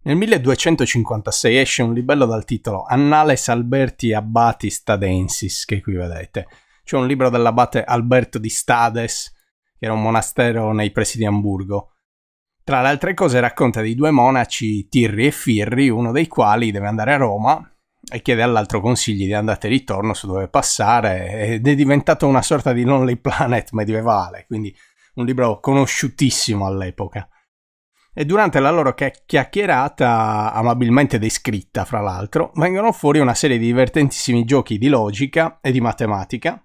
Nel 1256 esce un libello dal titolo Annales Alberti Abbati Stadensis, che qui vedete. C'è un libro dell'abate Alberto di Stades, che era un monastero nei pressi di Amburgo. Tra le altre cose racconta di due monaci, Tirri e Firri, uno dei quali deve andare a Roma e chiede all'altro consigli di andata e ritorno su dove passare ed è diventato una sorta di Lonely Planet medievale, quindi un libro conosciutissimo all'epoca e durante la loro chiacchierata, amabilmente descritta fra l'altro, vengono fuori una serie di divertentissimi giochi di logica e di matematica,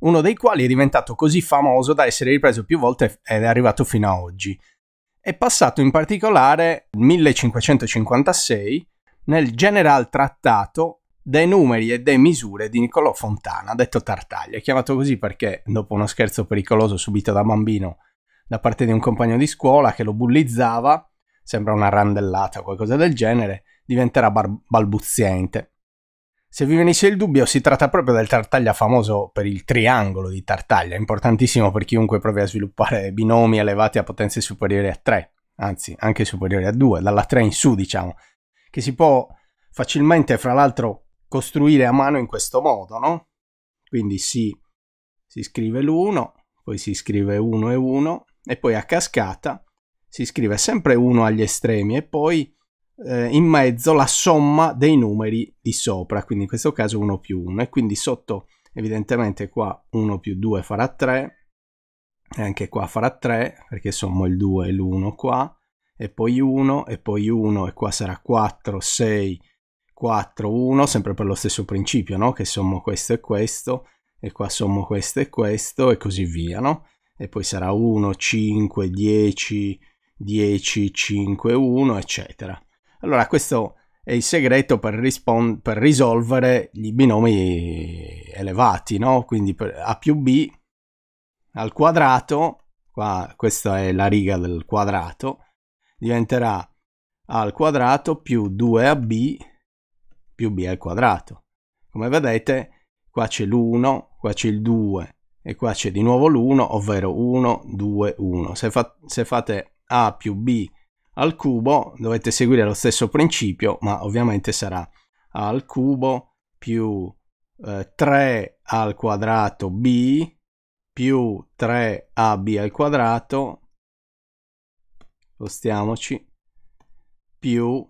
uno dei quali è diventato così famoso da essere ripreso più volte ed è arrivato fino a oggi. È passato in particolare nel 1556 nel General Trattato dei numeri e dei misure di Niccolò Fontana, detto Tartaglia, chiamato così perché dopo uno scherzo pericoloso subito da bambino da parte di un compagno di scuola che lo bullizzava, sembra una randellata o qualcosa del genere, diventerà bar- balbuziente. Se vi venisse il dubbio, si tratta proprio del Tartaglia famoso per il triangolo di Tartaglia, importantissimo per chiunque provi a sviluppare binomi elevati a potenze superiori a 3, anzi anche superiori a 2, dalla 3 in su diciamo, che si può facilmente fra l'altro costruire a mano in questo modo, no? Quindi si, si scrive l'1, poi si scrive 1 e 1, e poi a cascata si scrive sempre uno agli estremi e poi eh, in mezzo la somma dei numeri di sopra, quindi in questo caso 1 più 1 e quindi sotto evidentemente qua 1 più 2 farà 3 e anche qua farà 3 perché sommo il 2 e l'1 qua e poi 1 e poi 1 e qua sarà 4, 6, 4, 1 sempre per lo stesso principio no? che sommo questo e questo e qua sommo questo e questo e così via no? e poi sarà 1, 5, 10, 10, 5, 1, eccetera. Allora questo è il segreto per, rispond- per risolvere i binomi elevati, no? Quindi A più B al quadrato, qua, questa è la riga del quadrato, diventerà A al quadrato più 2AB più B al quadrato. Come vedete qua c'è l'1, qua c'è il 2, e qua c'è di nuovo l'1, ovvero 1, 2, 1. Se, fa se fate a più b al cubo dovete seguire lo stesso principio, ma ovviamente sarà a al cubo più eh, 3 al quadrato b più 3ab al quadrato, spostiamoci, più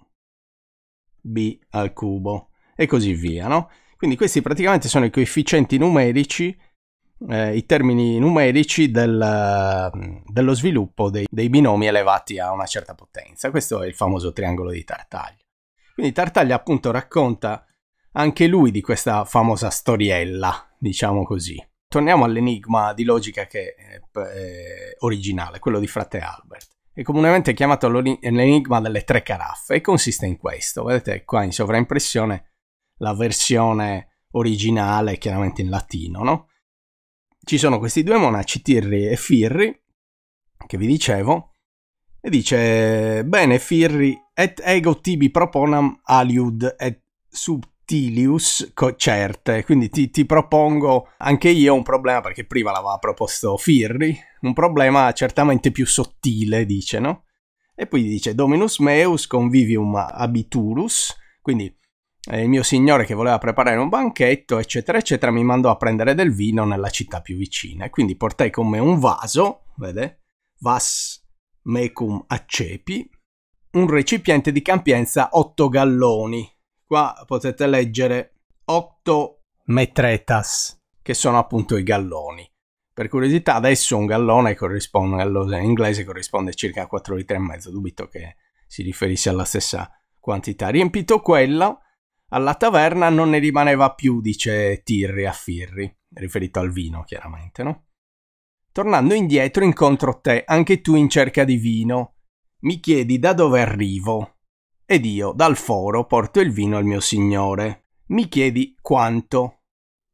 b al cubo e così via, no? Quindi questi praticamente sono i coefficienti numerici eh, i termini numerici del, dello sviluppo dei, dei, binomi elevati a una certa potenza. Questo è il famoso triangolo di Tartaglia. Quindi Tartaglia appunto racconta anche lui di questa famosa storiella, diciamo così. Torniamo all'enigma di logica che è, è eh, originale, quello di frate Albert. È comunemente chiamato l'enigma delle tre caraffe e consiste in questo. Vedete qua in sovraimpressione la versione originale, chiaramente in latino, no? ci sono questi due monaci, Tirri e Firri, che vi dicevo, e dice, bene Firri, et ego tibi proponam aliud et subtilius certe, quindi ti, ti propongo anche io un problema, perché prima l'aveva proposto Firri, un problema certamente più sottile, dice, no? E poi dice, Dominus meus convivium habiturus, quindi il mio signore che voleva preparare un banchetto, eccetera, eccetera, mi mandò a prendere del vino nella città più vicina. E quindi portai con me un vaso, vede? Vas mecum accepi, un recipiente di campienza 8 galloni. Qua potete leggere 8 metretas, che sono appunto i galloni. Per curiosità, adesso un gallone corrisponde in inglese corrisponde circa a 4 litri e mezzo, dubito che si riferisse alla stessa quantità. Riempito quello, alla taverna non ne rimaneva più, dice Tirri a Firri, riferito al vino chiaramente, no? Tornando indietro incontro te, anche tu in cerca di vino. Mi chiedi da dove arrivo. Ed io, dal foro, porto il vino al mio signore. Mi chiedi quanto.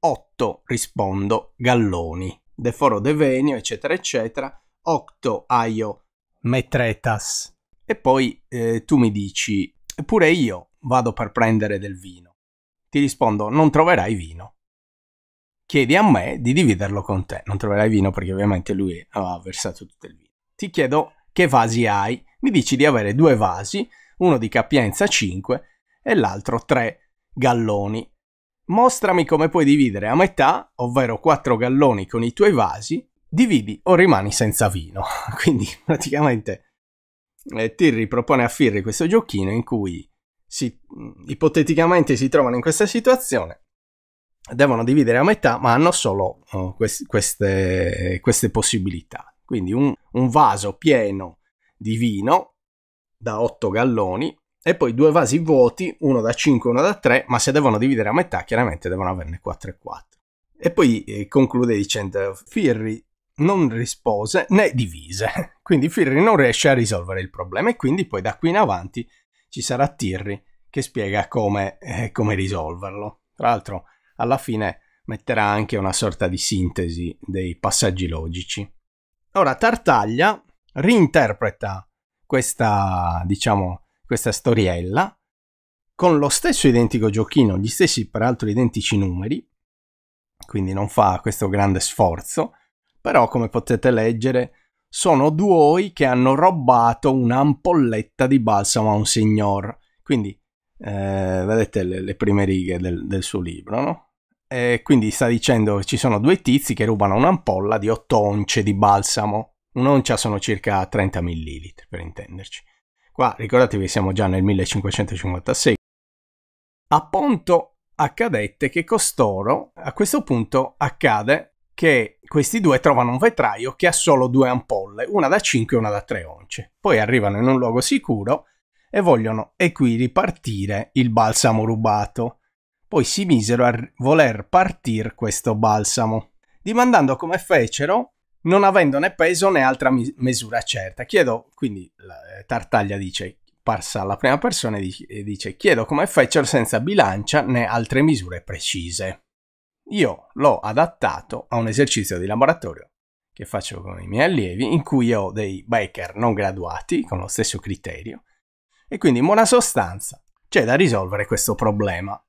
Otto, rispondo, galloni. De foro de venio, eccetera, eccetera. Otto, aio metretas. E poi eh, tu mi dici, pure io, vado per prendere del vino. Ti rispondo, non troverai vino. Chiedi a me di dividerlo con te. Non troverai vino perché ovviamente lui ha versato tutto il vino. Ti chiedo che vasi hai. Mi dici di avere due vasi, uno di capienza 5 e l'altro 3 galloni. Mostrami come puoi dividere a metà, ovvero 4 galloni con i tuoi vasi, dividi o rimani senza vino. Quindi praticamente eh, Tirri propone a Firri questo giochino in cui si, mm, ipoteticamente si trovano in questa situazione, devono dividere a metà, ma hanno solo oh, quest- queste, queste, possibilità. Quindi un, un vaso pieno di vino da 8 galloni e poi due vasi vuoti, uno da 5 e uno da 3, ma se devono dividere a metà chiaramente devono averne 4 e 4. E poi eh, conclude dicendo Firri non rispose né divise, quindi Firri non riesce a risolvere il problema e quindi poi da qui in avanti ci sarà Tirri che spiega come, eh, come risolverlo. Tra l'altro, alla fine metterà anche una sorta di sintesi dei passaggi logici. Ora, Tartaglia reinterpreta questa, diciamo, questa storiella con lo stesso identico giochino, gli stessi peraltro identici numeri, quindi non fa questo grande sforzo, però come potete leggere sono due che hanno rubato un'ampolletta di balsamo a un signor. Quindi, eh, vedete le, le, prime righe del, del suo libro, no? E quindi sta dicendo che ci sono due tizi che rubano un'ampolla di 8 once di balsamo. Un'oncia sono circa 30 millilitri, per intenderci. Qua ricordatevi che siamo già nel 1556. Appunto accadette che costoro, a questo punto accade che questi due trovano un vetraio che ha solo due ampolle, una da 5 e una da 3 once. Poi arrivano in un luogo sicuro e vogliono e qui ripartire il balsamo rubato. Poi si misero a voler partire questo balsamo, dimandando come fecero, non avendo né peso né altra mis- misura certa. Chiedo, quindi eh, Tartaglia dice, parsa alla prima persona e dice, chiedo come fecero senza bilancia né altre misure precise io l'ho adattato a un esercizio di laboratorio che faccio con i miei allievi in cui ho dei biker non graduati con lo stesso criterio e quindi in buona sostanza c'è da risolvere questo problema.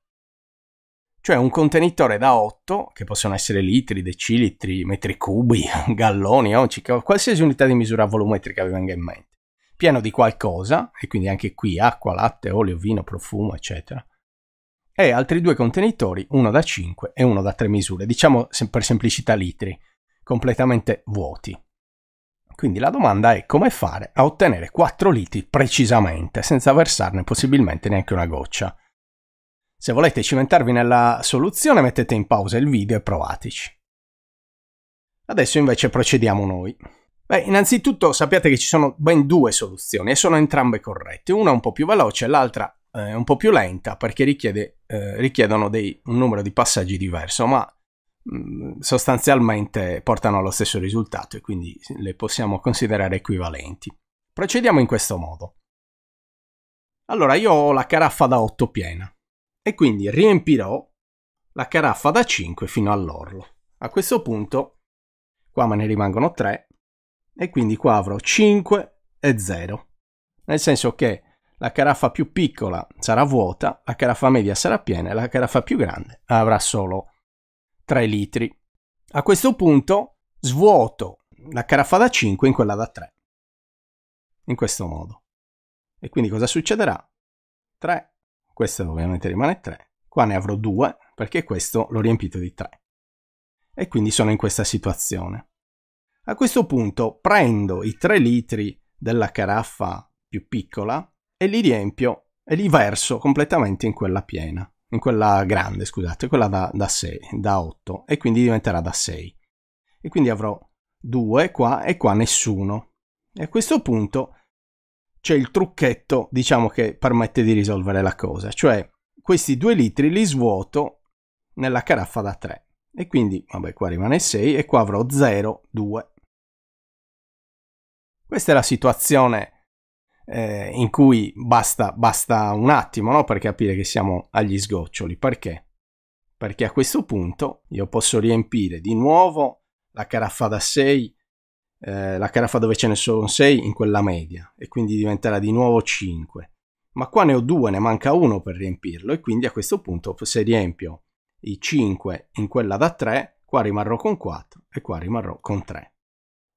Cioè un contenitore da 8, che possono essere litri, decilitri, metri cubi, galloni, oggi, qualsiasi unità di misura volumetrica vi venga in mente, pieno di qualcosa, e quindi anche qui acqua, latte, olio, vino, profumo, eccetera, e altri due contenitori, uno da 5 e uno da 3 misure, diciamo per semplicità litri, completamente vuoti. Quindi la domanda è come fare a ottenere 4 litri precisamente, senza versarne possibilmente neanche una goccia. Se volete cimentarvi nella soluzione mettete in pausa il video e provateci. Adesso invece procediamo noi. Beh, innanzitutto sappiate che ci sono ben due soluzioni e sono entrambe corrette, una un po' più veloce e l'altra eh, un po' più lenta perché richiede, eh, richiedono dei, un numero di passaggi diverso, ma mh, mm, sostanzialmente portano allo stesso risultato e quindi le possiamo considerare equivalenti. Procediamo in questo modo. Allora, io ho la caraffa da 8 piena e quindi riempirò la caraffa da 5 fino all'orlo. A questo punto, qua me ne rimangono 3 e quindi qua avrò 5 e 0. Nel senso che la caraffa più piccola sarà vuota, la caraffa media sarà piena e la caraffa più grande avrà solo 3 litri. A questo punto svuoto la caraffa da 5 in quella da 3. In questo modo. E quindi cosa succederà? 3, Questo ovviamente rimane 3, qua ne avrò 2 perché questo l'ho riempito di 3. E quindi sono in questa situazione. A questo punto prendo i 3 litri della caraffa più piccola e li riempio e li verso completamente in quella piena, in quella grande, scusate, quella da, da, 6, da 8 e quindi diventerà da 6. E quindi avrò 2 qua e qua nessuno. E a questo punto c'è il trucchetto, diciamo, che permette di risolvere la cosa, cioè questi 2 litri li svuoto nella caraffa da 3 e quindi, vabbè, qua rimane 6 e qua avrò 0, 2. Questa è la situazione eh, in cui basta, basta un attimo no? per capire che siamo agli sgoccioli. Perché? Perché a questo punto io posso riempire di nuovo la caraffa da 6, eh, la caraffa dove ce ne sono 6 in quella media e quindi diventerà di nuovo 5. Ma qua ne ho due, ne manca uno per riempirlo e quindi a questo punto se riempio i 5 in quella da 3, qua rimarrò con 4 e qua rimarrò con 3.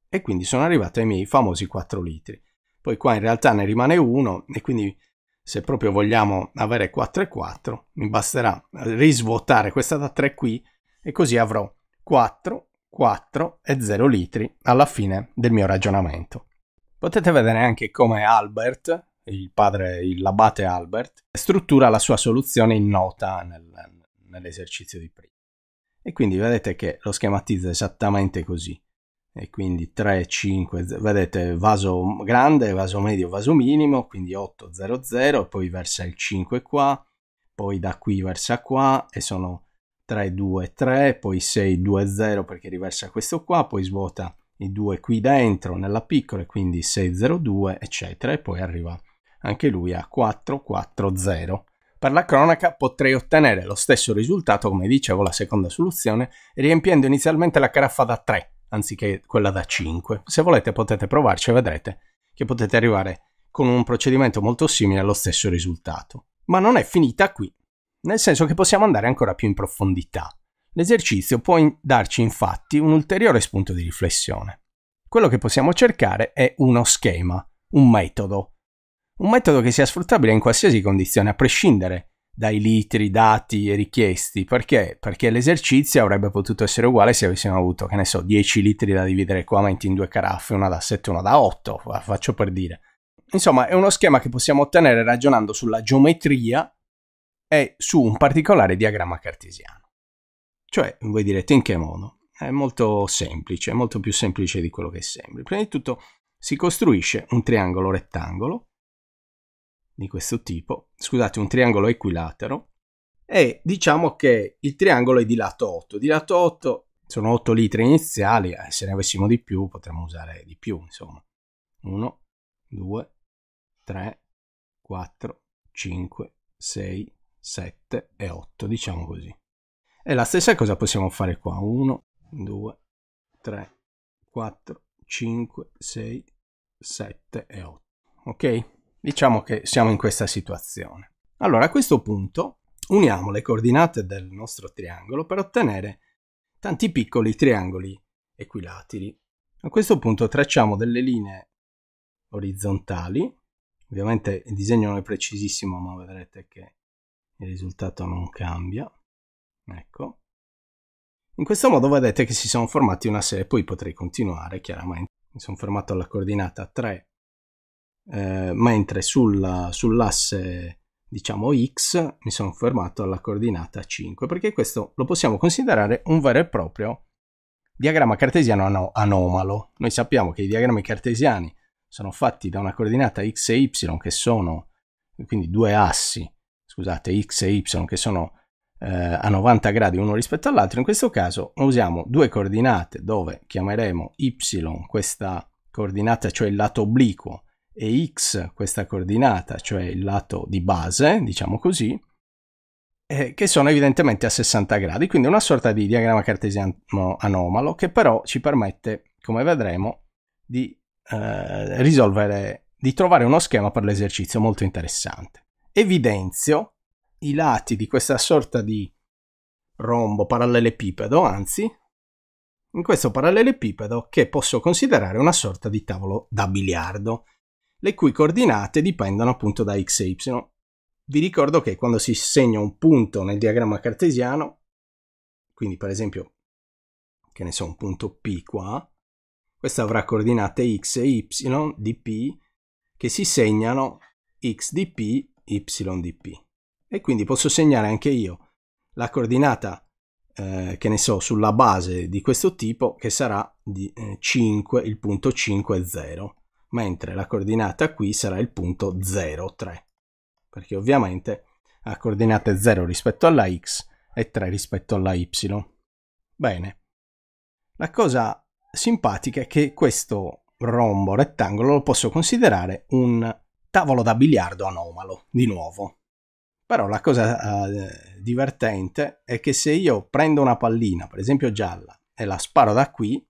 E quindi sono arrivato ai miei famosi 4 litri poi qua in realtà ne rimane uno e quindi se proprio vogliamo avere 4 e 4 mi basterà risvuotare questa da 3 qui e così avrò 4, 4 e 0 litri alla fine del mio ragionamento. Potete vedere anche come Albert, il padre, l'abate Albert, struttura la sua soluzione in nota nel, nell'esercizio di prima. E quindi vedete che lo schematizza esattamente così e quindi 3, 5, vedete vaso grande, vaso medio, vaso minimo, quindi 8, 0, 0, poi versa il 5 qua, poi da qui versa qua e sono 3, 2, 3, poi 6, 2, 0 perché riversa questo qua, poi svuota i due qui dentro nella piccola e quindi 6, 0, 2 eccetera e poi arriva anche lui a 4, 4, 0. Per la cronaca potrei ottenere lo stesso risultato come dicevo la seconda soluzione riempiendo inizialmente la caraffa da 3 anziché quella da 5. Se volete potete provarci e vedrete che potete arrivare con un procedimento molto simile allo stesso risultato. Ma non è finita qui, nel senso che possiamo andare ancora più in profondità. L'esercizio può in- darci infatti un ulteriore spunto di riflessione. Quello che possiamo cercare è uno schema, un metodo. Un metodo che sia sfruttabile in qualsiasi condizione, a prescindere dai litri dati e richiesti. Perché? Perché l'esercizio avrebbe potuto essere uguale se avessimo avuto, che ne so, 10 litri da dividere qua equamente in due caraffe, una da 7 una da 8, faccio per dire. Insomma, è uno schema che possiamo ottenere ragionando sulla geometria e su un particolare diagramma cartesiano. Cioè, voi direte in che modo? È molto semplice, molto più semplice di quello che sembra. Prima di tutto si costruisce un triangolo rettangolo di questo tipo, scusate, un triangolo equilatero, e diciamo che il triangolo è di lato 8. Di lato 8 sono 8 litri iniziali, eh, se ne avessimo di più potremmo usare di più, insomma. 1, 2, 3, 4, 5, 6, 7 e 8, diciamo così. E la stessa cosa possiamo fare qua. 1, 2, 3, 4, 5, 6, 7 e 8. Ok? Diciamo che siamo in questa situazione. Allora, a questo punto uniamo le coordinate del nostro triangolo per ottenere tanti piccoli triangoli equilateri. A questo punto tracciamo delle linee orizzontali. Ovviamente il disegno non è precisissimo, ma vedrete che il risultato non cambia. Ecco. In questo modo vedete che si sono formati una serie, poi potrei continuare chiaramente. Mi sono fermato alla coordinata 3, eh, mentre sulla, sull'asse diciamo x mi sono fermato alla coordinata 5 perché questo lo possiamo considerare un vero e proprio diagramma cartesiano anomalo. Noi sappiamo che i diagrammi cartesiani sono fatti da una coordinata x e y che sono quindi due assi, scusate, x e y che sono eh, a 90 gradi uno rispetto all'altro. In questo caso usiamo due coordinate dove chiameremo y questa coordinata, cioè il lato obliquo e x questa coordinata, cioè il lato di base, diciamo così, eh, che sono evidentemente a 60 gradi, quindi una sorta di diagramma cartesiano anomalo che però ci permette, come vedremo, di eh, risolvere, di trovare uno schema per l'esercizio molto interessante. Evidenzio i lati di questa sorta di rombo parallelepipedo, anzi, in questo parallelepipedo che posso considerare una sorta di tavolo da biliardo le cui coordinate dipendono appunto da x e y. Vi ricordo che quando si segna un punto nel diagramma cartesiano, quindi per esempio, che ne so, un punto P qua, questo avrà coordinate x e y di P che si segnano x di P, y di P. E quindi posso segnare anche io la coordinata, eh, che ne so, sulla base di questo tipo, che sarà di eh, 5, il punto 5 0 mentre la coordinata qui sarà il punto 0, 3, perché ovviamente la coordinata è 0 rispetto alla x e 3 rispetto alla y. Bene, la cosa simpatica è che questo rombo rettangolo lo posso considerare un tavolo da biliardo anomalo, di nuovo. Però la cosa eh, divertente è che se io prendo una pallina, per esempio gialla, e la sparo da qui,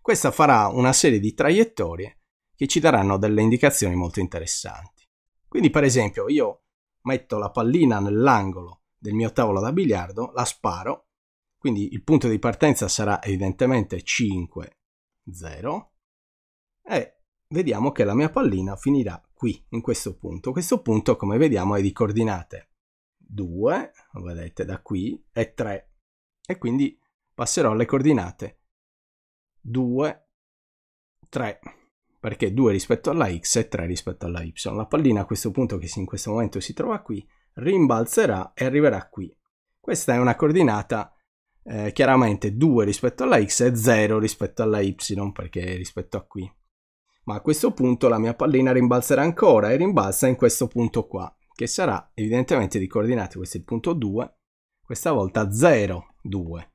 questa farà una serie di traiettorie che ci daranno delle indicazioni molto interessanti. Quindi per esempio io metto la pallina nell'angolo del mio tavolo da biliardo, la sparo, quindi il punto di partenza sarà evidentemente 5, 0 e vediamo che la mia pallina finirà qui, in questo punto. Questo punto, come vediamo, è di coordinate 2, lo vedete da qui, e 3. E quindi passerò alle coordinate 2, 3 perché 2 rispetto alla x e 3 rispetto alla y. La pallina a questo punto che in questo momento si trova qui rimbalzerà e arriverà qui. Questa è una coordinata eh, chiaramente 2 rispetto alla x e 0 rispetto alla y perché rispetto a qui. Ma a questo punto la mia pallina rimbalzerà ancora e rimbalza in questo punto qua che sarà evidentemente di coordinate, questo è il punto 2, questa volta 0, 2.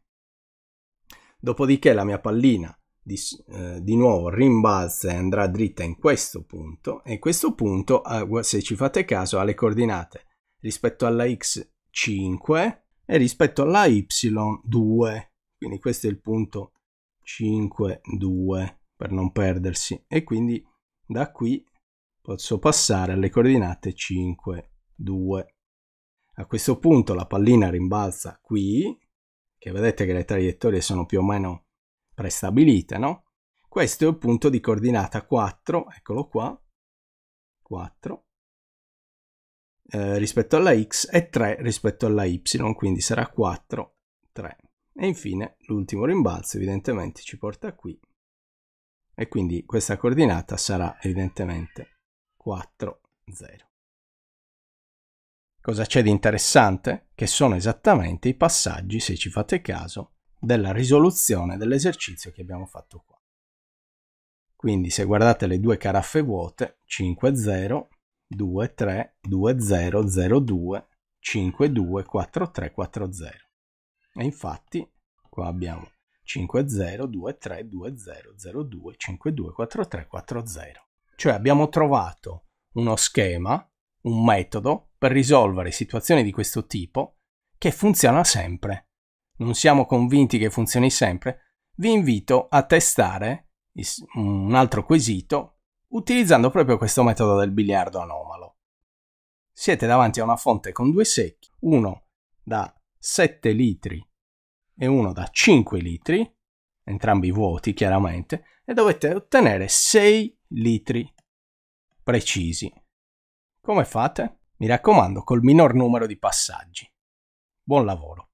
Dopodiché la mia pallina di, eh, di, nuovo rimbalza e andrà dritta in questo punto e questo punto eh, se ci fate caso ha le coordinate rispetto alla x 5 e rispetto alla y 2 quindi questo è il punto 5 2 per non perdersi e quindi da qui posso passare alle coordinate 5 2 a questo punto la pallina rimbalza qui che vedete che le traiettorie sono più o meno prestabilite, no? Questo è il punto di coordinata 4, eccolo qua, 4, eh, rispetto alla x e 3 rispetto alla y, quindi sarà 4, 3. E infine l'ultimo rimbalzo evidentemente ci porta qui e quindi questa coordinata sarà evidentemente 4, 0. Cosa c'è di interessante? Che sono esattamente i passaggi, se ci fate caso, della risoluzione dell'esercizio che abbiamo fatto qua. Quindi se guardate le due caraffe vuote, 5, 0, 2, 3, 2, 0, 0, 2, 5, 2, 4, 3, 4, 0. E infatti qua abbiamo 5, 0, 2, 3, 2, 0, 0, 2, 5, 2, 4, 3, 4, 0. Cioè abbiamo trovato uno schema, un metodo per risolvere situazioni di questo tipo che funziona sempre non siamo convinti che funzioni sempre, vi invito a testare un altro quesito utilizzando proprio questo metodo del biliardo anomalo. Siete davanti a una fonte con due secchi, uno da 7 litri e uno da 5 litri, entrambi vuoti chiaramente, e dovete ottenere 6 litri precisi. Come fate? Mi raccomando, col minor numero di passaggi. Buon lavoro!